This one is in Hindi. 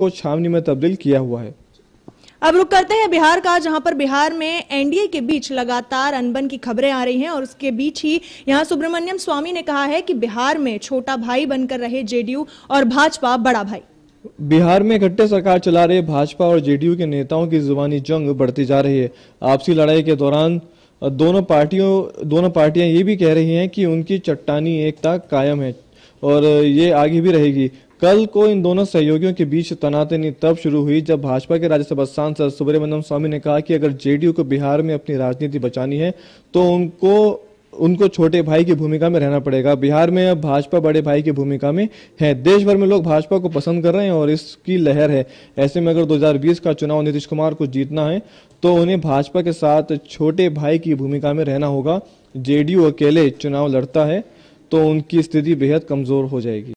को छावनी में तब्दील किया हुआ है अब रुक करते हैं बिहार का जहां पर बिहार में एनडीए के बीच लगातार अनबन की खबरें आ रही हैं और उसके बीच ही यहां सुब्रमण्यम स्वामी ने कहा है कि बिहार में छोटा भाई बनकर रहे जेडीयू और भाजपा बड़ा भाई बिहार में इकट्ठे सरकार चला रहे भाजपा और जेडीयू के नेताओं की जुबानी जंग बढ़ती जा रही है आपसी लड़ाई के दौरान दोनों पार्टियों दोनों पार्टियां ये भी कह रही हैं कि उनकी चट्टानी एकता कायम है और ये आगे भी रहेगी कल को इन दोनों सहयोगियों के बीच तनातनी तब शुरू हुई जब भाजपा के राज्यसभा सांसद सुब्रमण्यम स्वामी ने कहा कि अगर जेडीयू को बिहार में अपनी राजनीति बचानी है तो उनको उनको छोटे भाई की भूमिका में रहना पड़ेगा बिहार में अब भाजपा बड़े भाई की भूमिका में है देश भर में लोग भाजपा को पसंद कर रहे हैं और इसकी लहर है ऐसे में अगर 2020 का चुनाव नीतीश कुमार को जीतना है तो उन्हें भाजपा के साथ छोटे भाई की भूमिका में रहना होगा जेडीयू अकेले चुनाव लड़ता है तो उनकी स्थिति बेहद कमजोर हो जाएगी